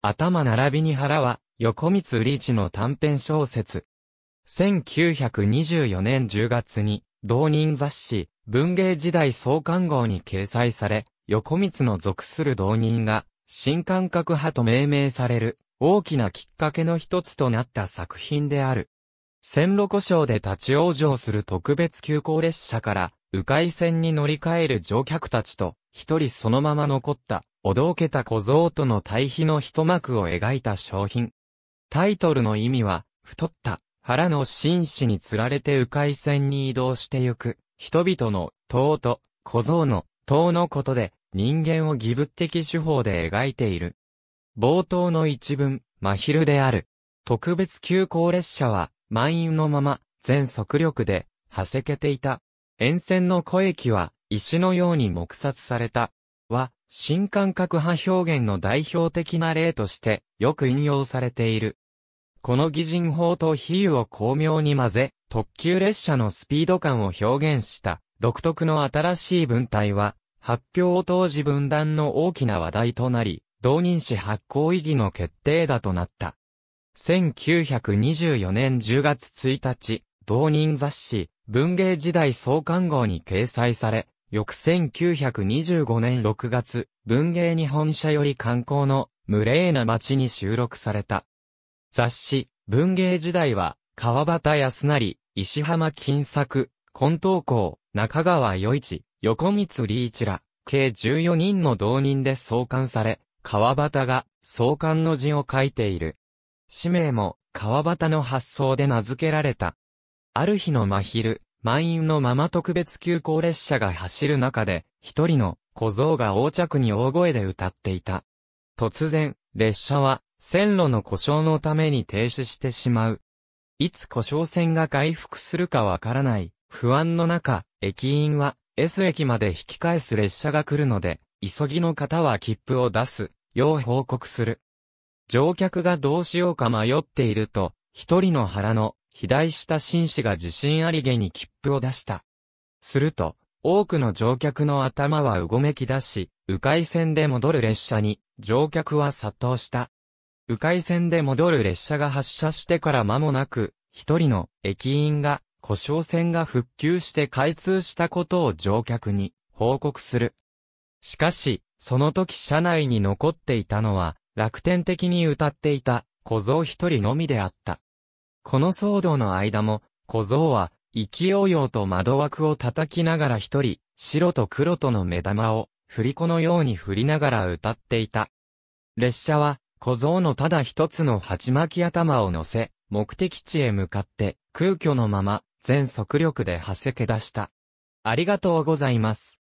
頭並びに腹は、横光リーチの短編小説。1924年10月に、同人雑誌、文芸時代創刊号に掲載され、横光の属する同人が、新感覚派と命名される、大きなきっかけの一つとなった作品である。線路故障で立ち往生する特別急行列車から、迂回線に乗り換える乗客たちと、一人そのまま残った、おどけた小僧との対比の一幕を描いた商品。タイトルの意味は、太った、腹の紳士につられて迂回線に移動してゆく、人々の、塔と、小僧の、塔のことで、人間を義物的手法で描いている。冒頭の一文、真昼である。特別急行列車は、満員のまま、全速力で、はせけていた。沿線の小駅は、石のように目殺された。は、新感覚派表現の代表的な例として、よく引用されている。この擬人法と比喩を巧妙に混ぜ、特急列車のスピード感を表現した、独特の新しい文体は、発表を当時分断の大きな話題となり、同人誌発行意義の決定だとなった。1924年10月1日、同人雑誌、文芸時代創刊号に掲載され、翌1925年6月、文芸日本社より観光の無礼な街に収録された。雑誌、文芸時代は、川端康成、石浜金作、近東校、中川余一、横光理一ら、計14人の同人で創刊され、川端が創刊の字を書いている。氏名も、川端の発想で名付けられた。ある日の真昼、満員のまま特別急行列車が走る中で、一人の小僧が横着に大声で歌っていた。突然、列車は、線路の故障のために停止してしまう。いつ故障線が回復するかわからない。不安の中、駅員は S 駅まで引き返す列車が来るので、急ぎの方は切符を出す、よう報告する。乗客がどうしようか迷っていると、一人の腹の、肥大した紳士が自信ありげに切符を出した。すると、多くの乗客の頭はうごめき出し、迂回線で戻る列車に、乗客は殺到した。迂回線で戻る列車が発車してから間もなく、一人の駅員が、故障線が復旧して開通したことを乗客に報告する。しかし、その時車内に残っていたのは、楽天的に歌っていた小僧一人のみであった。この騒動の間も、小僧は、勢いよ々と窓枠を叩きながら一人、白と黒との目玉を、振り子のように振りながら歌っていた。列車は、小僧のただ一つの鉢巻き頭を乗せ、目的地へ向かって、空虚のまま、全速力ではせけ出した。ありがとうございます。